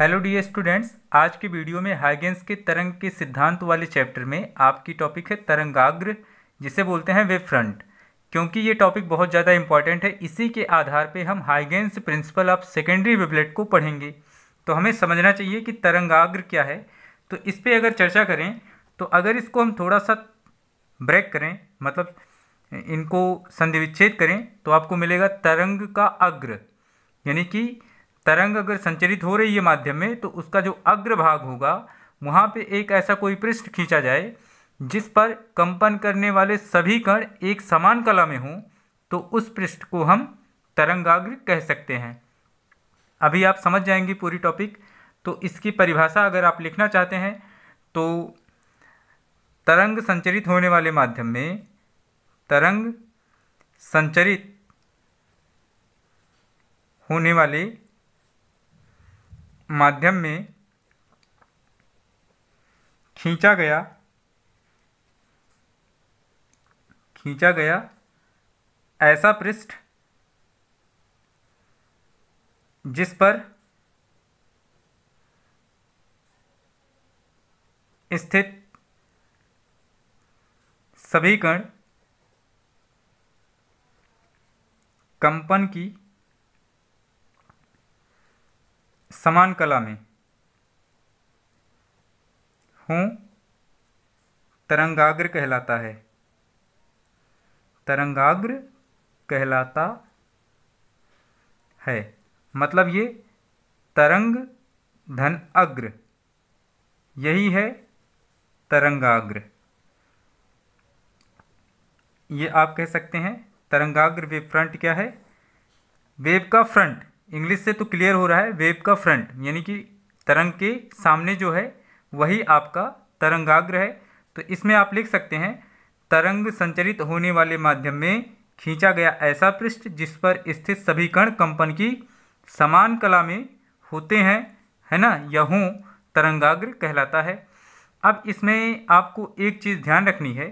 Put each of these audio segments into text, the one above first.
hello D students आज के video में हाइगेंस के तरंग के सिद्धांत वाले चैप्टर में आपकी टॉपिक है तरंगाग्र जिसे बोलते हैं वेब फ्रंट क्योंकि ये टॉपिक बहुत ज़्यादा इंपॉर्टेंट है इसी के आधार पे हम Huygens principle of secondary wavelet को पढ़ेंगे तो हमें समझना चाहिए कि तरंगाग्र क्या है तो इस पर अगर चर्चा करें तो अगर इसको हम थोड़ा सा ब्रेक करें मतलब इनको संधिविच्छेद करें तो आपको मिलेगा तरंग का अग्र यानी कि तरंग अगर संचरित हो रही है माध्यम में तो उसका जो अग्र भाग होगा वहाँ पे एक ऐसा कोई पृष्ठ खींचा जाए जिस पर कंपन करने वाले सभी कण एक समान कला में हों तो उस पृष्ठ को हम तरंगाग्र कह सकते हैं अभी आप समझ जाएंगे पूरी टॉपिक तो इसकी परिभाषा अगर आप लिखना चाहते हैं तो तरंग संचरित होने वाले माध्यम में तरंग संचरित होने वाले माध्यम में खींचा गया खींचा गया ऐसा पृष्ठ जिस पर स्थित सभी कण कंपन की समान कला में हूँ तरंगाग्र कहलाता है तरंगाग्र कहलाता है मतलब ये तरंग धन अग्र यही है तरंगाग्र ये आप कह सकते हैं तरंगाग्र वेब फ्रंट क्या है वेब का फ्रंट इंग्लिश से तो क्लियर हो रहा है वेव का फ्रंट यानी कि तरंग के सामने जो है वही आपका तरंगाग्र है तो इसमें आप लिख सकते हैं तरंग संचरित होने वाले माध्यम में खींचा गया ऐसा पृष्ठ जिस पर स्थित सभी कण कंपन की समान कला में होते हैं है ना यह हों तरंगाग्र कहलाता है अब इसमें आपको एक चीज़ ध्यान रखनी है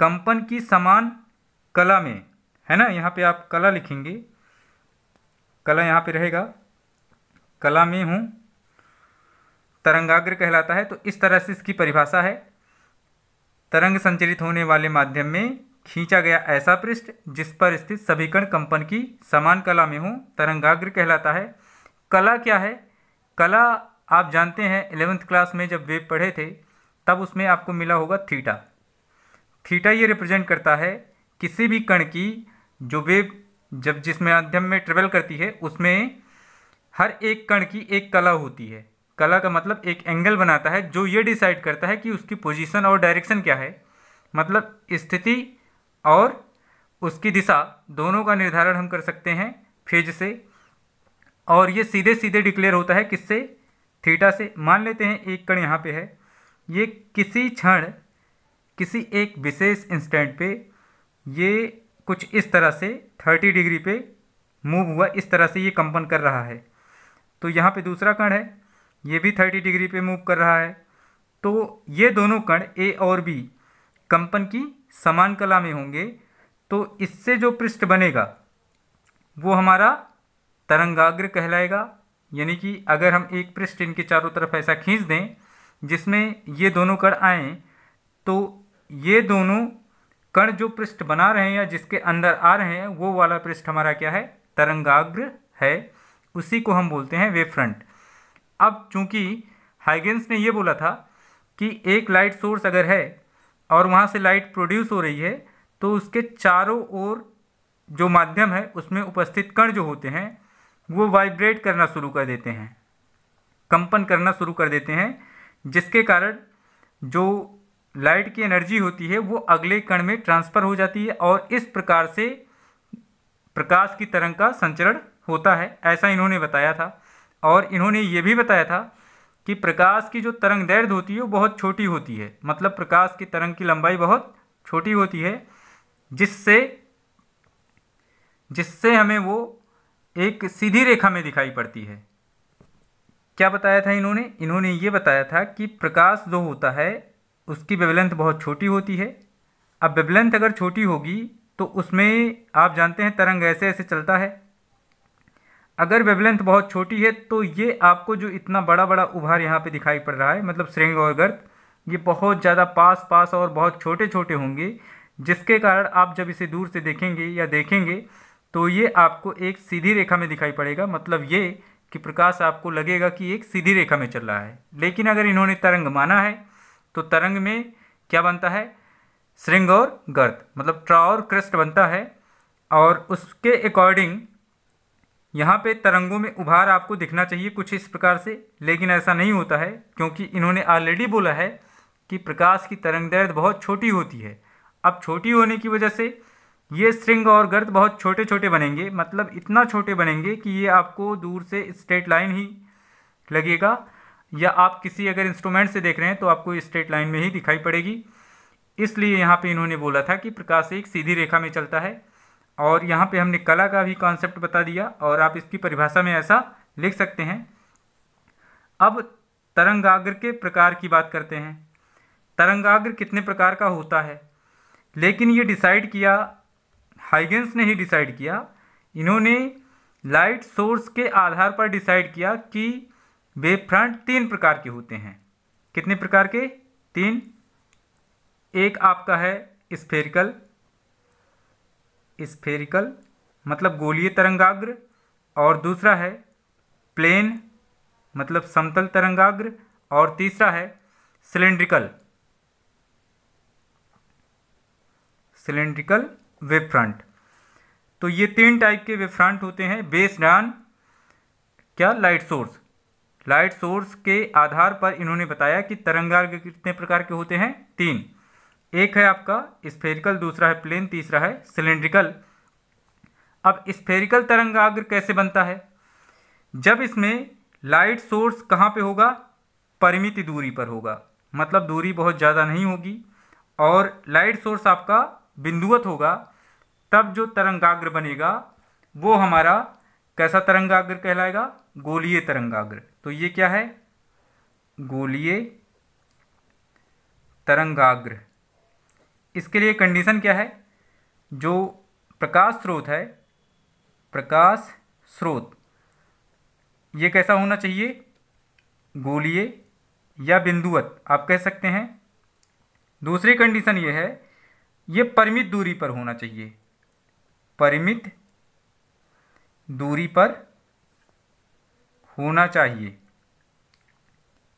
कंपन की समान कला में है ना यहाँ पे आप कला लिखेंगे कला यहाँ पे रहेगा कला में हूँ तरंगाग्र कहलाता है तो इस तरह से इसकी परिभाषा है तरंग संचरित होने वाले माध्यम में खींचा गया ऐसा पृष्ठ जिस पर स्थित सभी कण कंपन की समान कला में हूँ तरंगाग्र कहलाता है कला क्या है कला आप जानते हैं एलेवेंथ क्लास में जब वेब पढ़े थे तब उसमें आपको मिला होगा थीटा थीटा ये रिप्रेजेंट करता है किसी भी कण की जो वेब जब जिस माध्यम में ट्रेवल करती है उसमें हर एक कण की एक कला होती है कला का मतलब एक एंगल बनाता है जो ये डिसाइड करता है कि उसकी पोजीशन और डायरेक्शन क्या है मतलब स्थिति और उसकी दिशा दोनों का निर्धारण हम कर सकते हैं फेज से और ये सीधे सीधे डिक्लेयर होता है किससे थीटा से मान लेते हैं एक कण यहाँ पे है ये किसी क्षण किसी एक विशेष इंस्टेंट पे ये कुछ इस तरह से थर्टी डिग्री पे मूव हुआ इस तरह से ये कंपन कर रहा है तो यहाँ पे दूसरा कण है ये भी थर्टी डिग्री पे मूव कर रहा है तो ये दोनों कण ए और बी कंपन की समान कला में होंगे तो इससे जो पृष्ठ बनेगा वो हमारा तरंगाग्र कहलाएगा यानी कि अगर हम एक पृष्ठ इनके चारों तरफ ऐसा खींच दें जिसमें ये दोनों कण आएँ तो ये दोनों कण जो पृष्ठ बना रहे हैं या जिसके अंदर आ रहे हैं वो वाला पृष्ठ हमारा क्या है तरंगाग्र है उसी को हम बोलते हैं वेव फ्रंट अब चूंकि हाइगेंस ने ये बोला था कि एक लाइट सोर्स अगर है और वहाँ से लाइट प्रोड्यूस हो रही है तो उसके चारों ओर जो माध्यम है उसमें उपस्थित कण जो होते हैं वो वाइब्रेट करना शुरू कर देते हैं कंपन करना शुरू कर देते हैं जिसके कारण जो लाइट की एनर्जी होती है वो अगले कण में ट्रांसफ़र हो जाती है और इस प्रकार से प्रकाश की तरंग का संचरण होता है ऐसा इन्होंने बताया था और इन्होंने ये भी बताया था कि प्रकाश की जो तरंग दर्द होती है वो बहुत छोटी होती है मतलब प्रकाश की तरंग की लंबाई बहुत छोटी होती है जिससे जिससे हमें वो एक सीधी रेखा में दिखाई पड़ती है क्या बताया था इन्होंने इन्होंने ये बताया था कि प्रकाश जो होता है उसकी वेवलेंथ बहुत छोटी होती है अब वेवलेंथ अगर छोटी होगी तो उसमें आप जानते हैं तरंग ऐसे ऐसे चलता है अगर वेवलेंथ बहुत छोटी है तो ये आपको जो इतना बड़ा बड़ा उभार यहाँ पे दिखाई पड़ रहा है मतलब श्रृंग और गर्द ये बहुत ज़्यादा पास पास और बहुत छोटे छोटे होंगे जिसके कारण आप जब इसे दूर से देखेंगे या देखेंगे तो ये आपको एक सीधी रेखा में दिखाई पड़ेगा मतलब ये कि प्रकाश आपको लगेगा कि एक सीधी रेखा में चल रहा है लेकिन अगर इन्होंने तरंग माना है तो तरंग में क्या बनता है श्रृंग और गर्द मतलब ट्रा और क्रस्ट बनता है और उसके अकॉर्डिंग यहाँ पे तरंगों में उभार आपको दिखना चाहिए कुछ इस प्रकार से लेकिन ऐसा नहीं होता है क्योंकि इन्होंने ऑलरेडी बोला है कि प्रकाश की तरंग दर्द बहुत छोटी होती है अब छोटी होने की वजह से ये श्रृंग और गर्द बहुत छोटे छोटे बनेंगे मतलब इतना छोटे बनेंगे कि ये आपको दूर से स्ट्रेट लाइन ही लगेगा या आप किसी अगर इंस्ट्रूमेंट से देख रहे हैं तो आपको स्ट्रेट लाइन में ही दिखाई पड़ेगी इसलिए यहाँ पे इन्होंने बोला था कि प्रकाश एक सीधी रेखा में चलता है और यहाँ पे हमने कला का भी कॉन्सेप्ट बता दिया और आप इसकी परिभाषा में ऐसा लिख सकते हैं अब तरंगाग्र के प्रकार की बात करते हैं तरंगाग्र कितने प्रकार का होता है लेकिन ये डिसाइड किया हाइगेंस ने ही डिसाइड किया इन्होंने लाइट सोर्स के आधार पर डिसाइड किया कि वे फ्रंट तीन प्रकार के होते हैं कितने प्रकार के तीन एक आपका है स्फेरिकल स्फेरिकल मतलब गोलीय तरंगाग्र और दूसरा है प्लेन मतलब समतल तरंगाग्र और तीसरा है सिलेंड्रिकल सिलेंड्रिकल वेब फ्रंट तो ये तीन टाइप के वेब फ्रंट होते हैं बेस्ड ऑन क्या लाइट सोर्स लाइट सोर्स के आधार पर इन्होंने बताया कि तरंगार्ग कितने प्रकार के होते हैं तीन एक है आपका स्फेरिकल दूसरा है प्लेन तीसरा है सिलेंड्रिकल अब स्फेरिकल तरंगाग्र कैसे बनता है जब इसमें लाइट सोर्स कहाँ पे होगा परिमित दूरी पर होगा मतलब दूरी बहुत ज़्यादा नहीं होगी और लाइट सोर्स आपका बिंदुवत होगा तब जो तरंगाग्र बनेगा वो हमारा कैसा तरंगाग्र कहलाएगा गोलीय तरंगाग्र तो ये क्या है गोलीय तरंगाग्र इसके लिए कंडीशन क्या है जो प्रकाश स्रोत है प्रकाश स्रोत ये कैसा होना चाहिए गोलीय या बिंदुवत आप कह सकते हैं दूसरी कंडीशन ये है ये परिमित दूरी पर होना चाहिए परिमित दूरी पर होना चाहिए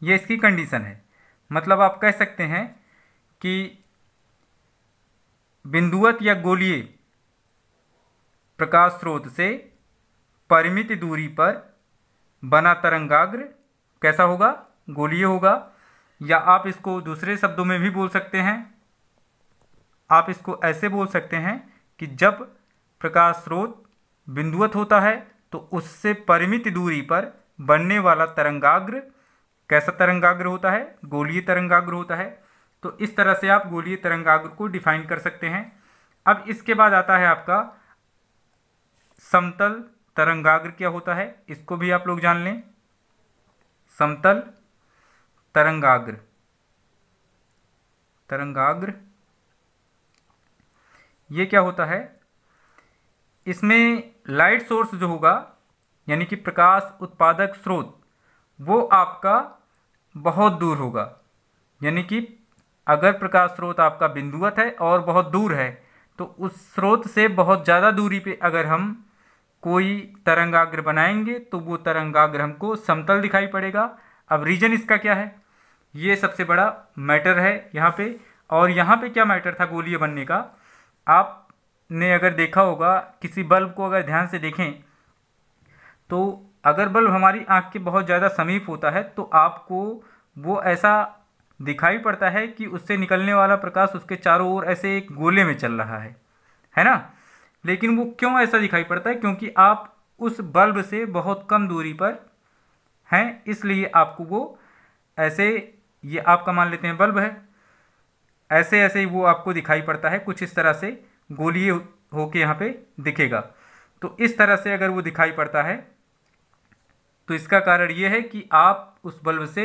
ये इसकी कंडीशन है मतलब आप कह सकते हैं कि बिंदुवत या गोलीय प्रकाश स्रोत से परिमित दूरी पर बना तरंगाग्र कैसा होगा गोलीय होगा या आप इसको दूसरे शब्दों में भी बोल सकते हैं आप इसको ऐसे बोल सकते हैं कि जब प्रकाश स्रोत बिंदुवत होता है तो उससे परिमित दूरी पर बनने वाला तरंगाग्र कैसा तरंगाग्र होता है गोलीय तरंगाग्र होता है तो इस तरह से आप गोलीय तरंगाग्र को डिफाइन कर सकते हैं अब इसके बाद आता है आपका समतल तरंगाग्र क्या होता है इसको भी आप लोग जान लें समतल तरंगाग्र तरंगाग्र ये क्या होता है इसमें लाइट सोर्स जो होगा यानी कि प्रकाश उत्पादक स्रोत वो आपका बहुत दूर होगा यानी कि अगर प्रकाश स्रोत आपका बिंदुवत है और बहुत दूर है तो उस स्रोत से बहुत ज़्यादा दूरी पे अगर हम कोई तरंगाग्र बनाएंगे तो वो तरंगाग्र हमको समतल दिखाई पड़ेगा अब रीजन इसका क्या है ये सबसे बड़ा मैटर है यहाँ पे और यहाँ पे क्या मैटर था गोलिया बनने का आपने अगर देखा होगा किसी बल्ब को अगर ध्यान से देखें तो अगर बल्ब हमारी आँख के बहुत ज़्यादा समीप होता है तो आपको वो ऐसा दिखाई पड़ता है कि उससे निकलने वाला प्रकाश उसके चारों ओर ऐसे एक गोले में चल रहा है है ना लेकिन वो क्यों ऐसा दिखाई पड़ता है क्योंकि आप उस बल्ब से बहुत कम दूरी पर हैं इसलिए आपको वो ऐसे ये आपका मान लेते हैं बल्ब है ऐसे ऐसे वो आपको दिखाई पड़ता है कुछ इस तरह से गोलिए होके यहाँ पे दिखेगा तो इस तरह से अगर वो दिखाई पड़ता है तो इसका कारण ये है कि आप उस बल्ब से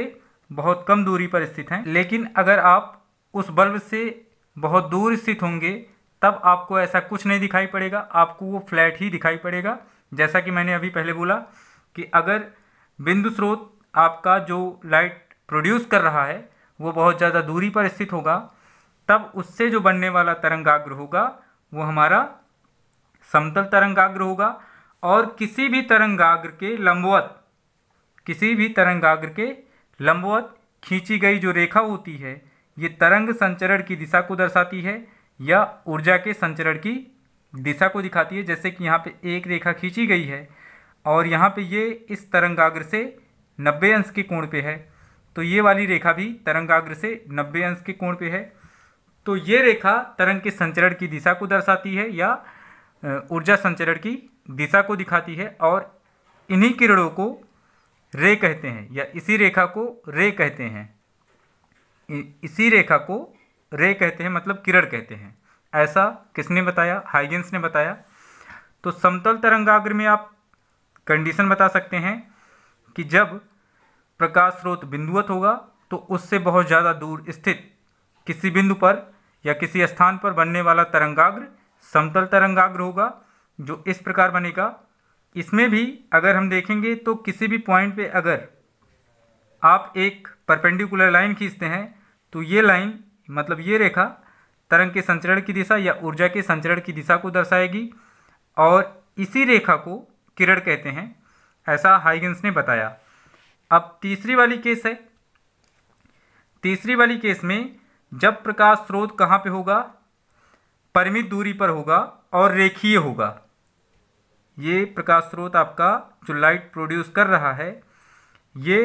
बहुत कम दूरी पर स्थित हैं लेकिन अगर आप उस बल्ब से बहुत दूर स्थित होंगे तब आपको ऐसा कुछ नहीं दिखाई पड़ेगा आपको वो फ्लैट ही दिखाई पड़ेगा जैसा कि मैंने अभी पहले बोला कि अगर बिंदु स्रोत आपका जो लाइट प्रोड्यूस कर रहा है वो बहुत ज़्यादा दूरी पर स्थित होगा तब उससे जो बनने वाला तरंगाग्र होगा वो हमारा समतल तरंगाग्र होगा और किसी भी तरंगाग्र के लंबवत किसी भी तरंगाग्र के लंबवत खींची गई जो रेखा होती है ये तरंग संचरण की दिशा को दर्शाती है या ऊर्जा के संचरण की दिशा को दिखाती है जैसे कि यहाँ पे एक रेखा खींची गई है और यहाँ पे ये इस तरंगाग्र से नब्बे अंश के कोण पे है तो ये वाली रेखा भी तरंगाग्र से नब्बे अंश के कोण पे है तो ये रेखा तरंग के संचरण की दिशा को दर्शाती है या ऊर्जा संचरण की दिशा को दिखाती है और इन्हीं किरणों को रे कहते हैं या इसी रेखा को रे कहते हैं इसी रेखा को रे कहते हैं मतलब किरण कहते हैं ऐसा किसने बताया हाइजेंस ने बताया तो समतल तरंगाग्र में आप कंडीशन बता सकते हैं कि जब प्रकाश स्रोत बिंदुवत होगा तो उससे बहुत ज़्यादा दूर स्थित किसी बिंदु पर या किसी स्थान पर बनने वाला तरंगाग्र समतल तरंगाग्र होगा जो इस प्रकार बनेगा इसमें भी अगर हम देखेंगे तो किसी भी पॉइंट पे अगर आप एक परपेंडिकुलर लाइन खींचते हैं तो ये लाइन मतलब ये रेखा तरंग के संचरण की दिशा या ऊर्जा के संचरण की दिशा को दर्शाएगी और इसी रेखा को किरण कहते हैं ऐसा हाइगन्स ने बताया अब तीसरी वाली केस है तीसरी वाली केस में जब प्रकाश स्रोत कहाँ पे होगा परिमित दूरी पर होगा और रेखीय होगा ये प्रकाश स्रोत आपका जो लाइट प्रोड्यूस कर रहा है ये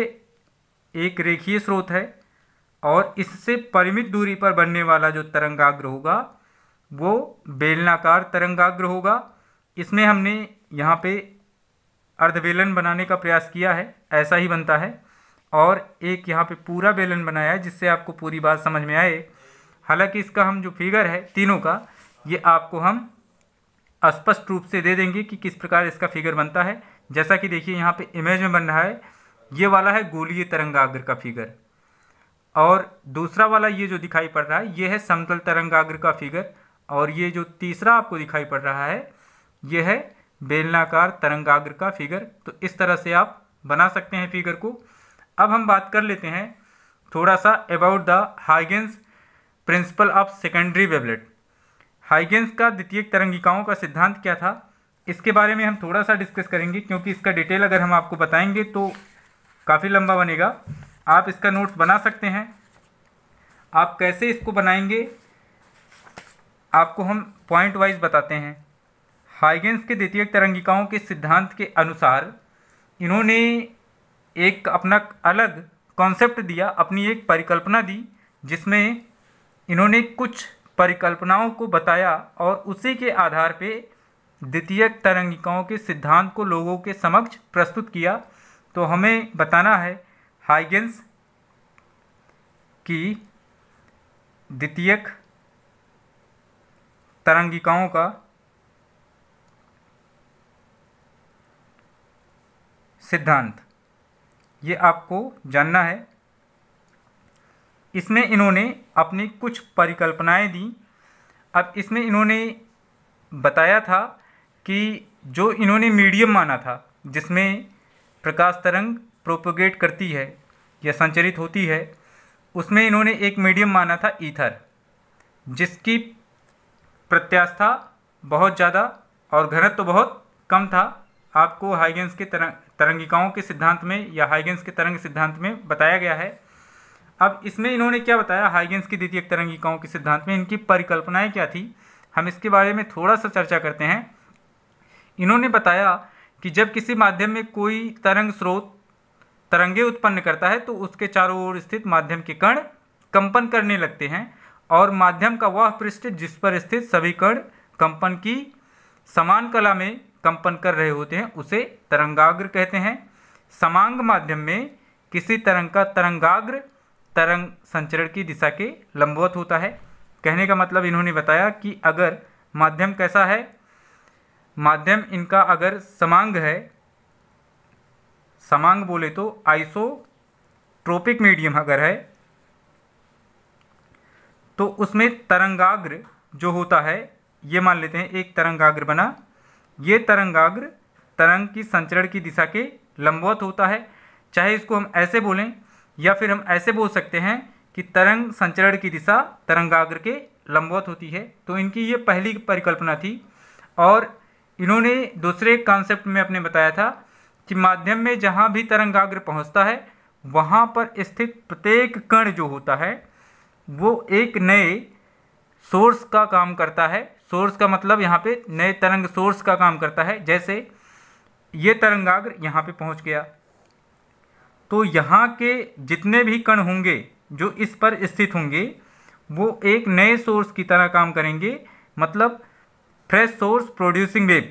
एक रेखीय स्रोत है और इससे परिमित दूरी पर बनने वाला जो तरंगाग्र होगा वो बेलनाकार तरंगाग्र होगा इसमें हमने यहाँ पे अर्धबेलन बनाने का प्रयास किया है ऐसा ही बनता है और एक यहाँ पे पूरा बेलन बनाया है जिससे आपको पूरी बात समझ में आए हालांकि इसका हम जो फिगर है तीनों का ये आपको हम स्पष्ट रूप से दे देंगे कि किस प्रकार इसका फिगर बनता है जैसा कि देखिए यहाँ पे इमेज में बन रहा है ये वाला है गोलीय तरंगाग्र का फिगर और दूसरा वाला ये जो दिखाई पड़ रहा है ये है समतल तरंगाग्र का फिगर और ये जो तीसरा आपको दिखाई पड़ रहा है ये है बेलनाकार तरंगाग्र का फिगर तो इस तरह से आप बना सकते हैं फिगर को अब हम बात कर लेते हैं थोड़ा सा about the Huygens principle of secondary wavelet Huygens का द्वितीय तरंगिकाओं का सिद्धांत क्या था इसके बारे में हम थोड़ा सा डिस्कस करेंगे क्योंकि इसका डिटेल अगर हम आपको बताएंगे तो काफ़ी लंबा बनेगा आप इसका नोट्स बना सकते हैं आप कैसे इसको बनाएंगे आपको हम पॉइंट वाइज बताते हैं हाइगेंस के द्वितीय तरंगिकाओं के सिद्धांत के अनुसार इन्होंने एक अपना अलग कॉन्सेप्ट दिया अपनी एक परिकल्पना दी जिसमें इन्होंने कुछ परिकल्पनाओं को बताया और उसी के आधार पर द्वितीय तरंगिकाओं के सिद्धांत को लोगों के समक्ष प्रस्तुत किया तो हमें बताना है हाइगेंस की द्वितीय तरंगिकाओं का सिद्धांत ये आपको जानना है इसमें इन्होंने अपनी कुछ परिकल्पनाएं दी अब इसमें इन्होंने बताया था कि जो इन्होंने मीडियम माना था जिसमें प्रकाश तरंग प्रोपोगेट करती है या संचरित होती है उसमें इन्होंने एक मीडियम माना था ईथर जिसकी प्रत्यास्था बहुत ज़्यादा और घनत्व तो बहुत कम था आपको हाइगेंस के तरंग तरंगिकाओं के सिद्धांत में या हाइगेंस के तरंग सिद्धांत में बताया गया है अब इसमें इन्होंने क्या बताया हाइगेंस की द्वितीय तरंगिकाओं के सिद्धांत में इनकी परिकल्पनाएं क्या थी हम इसके बारे में थोड़ा सा चर्चा करते हैं इन्होंने बताया कि जब किसी माध्यम में कोई तरंग स्रोत तरंगे उत्पन्न करता है तो उसके चारों ओर स्थित माध्यम के कण कंपन करने लगते हैं और माध्यम का वह पृष्ठ जिस पर स्थित सभी कण कंपन की समान कला में कंपन कर रहे होते हैं उसे तरंगाग्र कहते हैं समांग माध्यम में किसी तरंग का तरंगाग्र तरंग संचरण की दिशा के लंबवत होता है कहने का मतलब इन्होंने बताया कि अगर माध्यम कैसा है माध्यम इनका अगर समांग है समांग बोले तो आइसोट्रोपिक मीडियम अगर है तो उसमें तरंगाग्र जो होता है ये मान लेते हैं एक तरंगाग्र बना ये तरंगाग्र तरंग की संचरण की दिशा के लंबवत होता है चाहे इसको हम ऐसे बोलें या फिर हम ऐसे बोल सकते हैं कि तरंग संचरण की दिशा तरंगाग्र के लंबवत होती है तो इनकी ये पहली परिकल्पना थी और इन्होंने दूसरे कॉन्सेप्ट में अपने बताया था कि माध्यम में जहाँ भी तरंगाग्र पहुँचता है वहाँ पर स्थित प्रत्येक कण जो होता है वो एक नए सोर्स का काम करता है सोर्स का मतलब यहाँ पे नए तरंग सोर्स का काम करता है जैसे ये तरंगाग्र यहाँ पे पहुँच गया तो यहाँ के जितने भी कण होंगे जो इस पर स्थित होंगे वो एक नए सोर्स की तरह काम करेंगे मतलब फ्रेश सोर्स प्रोड्यूसिंग वेव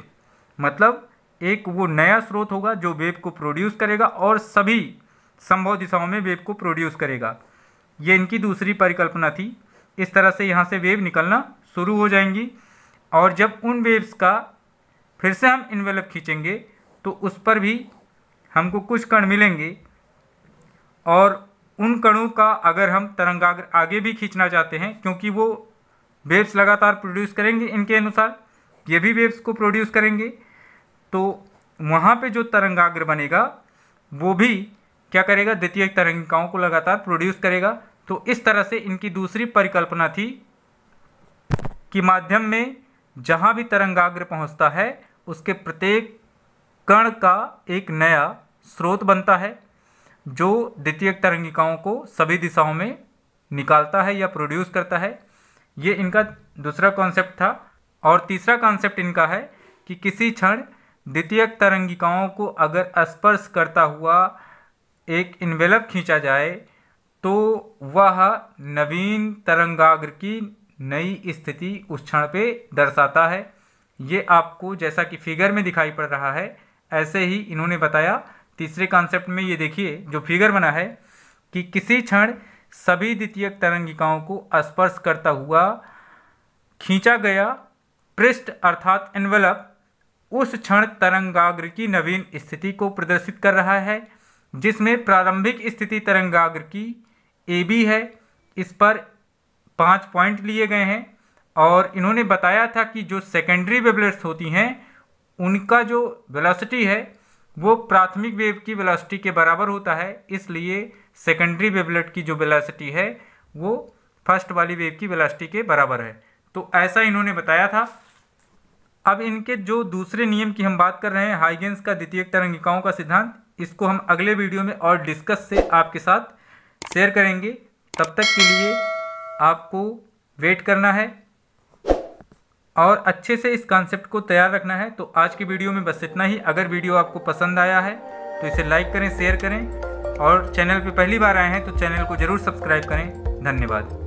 मतलब एक वो नया स्रोत होगा जो वेव को प्रोड्यूस करेगा और सभी संभव दिशाओं में वेव को प्रोड्यूस करेगा ये इनकी दूसरी परिकल्पना थी इस तरह से यहाँ से वेव निकलना शुरू हो जाएंगी और जब उन वेव्स का फिर से हम इन्वेलप खींचेंगे तो उस पर भी हमको कुछ कण मिलेंगे और उन कणों का अगर हम तरंगाग्र आगे भी खींचना चाहते हैं क्योंकि वो वेव्स लगातार प्रोड्यूस करेंगे इनके अनुसार ये भी वेव्स को प्रोड्यूस करेंगे तो वहाँ पे जो तरंगाग्र बनेगा वो भी क्या करेगा द्वितीय तरंगिकाओं को लगातार प्रोड्यूस करेगा तो इस तरह से इनकी दूसरी परिकल्पना थी कि माध्यम में जहाँ भी तरंगाग्र पहुँचता है उसके प्रत्येक कण का एक नया स्रोत बनता है जो द्वितीयक तरंगिकाओं को सभी दिशाओं में निकालता है या प्रोड्यूस करता है ये इनका दूसरा कॉन्सेप्ट था और तीसरा कॉन्सेप्ट इनका है कि किसी क्षण द्वितीयक तरंगिकाओं को अगर स्पर्श करता हुआ एक इन्वेलप खींचा जाए तो वह नवीन तरंगाग्र की नई स्थिति उस क्षण पे दर्शाता है ये आपको जैसा कि फिगर में दिखाई पड़ रहा है ऐसे ही इन्होंने बताया तीसरे कॉन्सेप्ट में ये देखिए जो फिगर बना है कि किसी क्षण सभी द्वितीयक तरंगिकाओं को स्पर्श करता हुआ खींचा गया पृष्ठ अर्थात एनवेलप उस क्षण तरंगाग्र की नवीन स्थिति को प्रदर्शित कर रहा है जिसमें प्रारंभिक स्थिति तरंगाग्र की ए बी है इस पर पाँच पॉइंट लिए गए हैं और इन्होंने बताया था कि जो सेकेंडरी वेबलेट्स होती हैं उनका जो वेलोसिटी है वो प्राथमिक वेव की वेलोसिटी के बराबर होता है इसलिए सेकेंडरी वेवलेट की जो वेलोसिटी है वो फर्स्ट वाली वेव की वेलोसिटी के बराबर है तो ऐसा इन्होंने बताया था अब इनके जो दूसरे नियम की हम बात कर रहे हैं हाइगेंस का द्वितीय तरंगिकाओं का सिद्धांत इसको हम अगले वीडियो में और डिस्कस से आपके साथ शेयर करेंगे तब तक के लिए आपको वेट करना है और अच्छे से इस कॉन्सेप्ट को तैयार रखना है तो आज की वीडियो में बस इतना ही अगर वीडियो आपको पसंद आया है तो इसे लाइक करें शेयर करें और चैनल पर पहली बार आए हैं तो चैनल को ज़रूर सब्सक्राइब करें धन्यवाद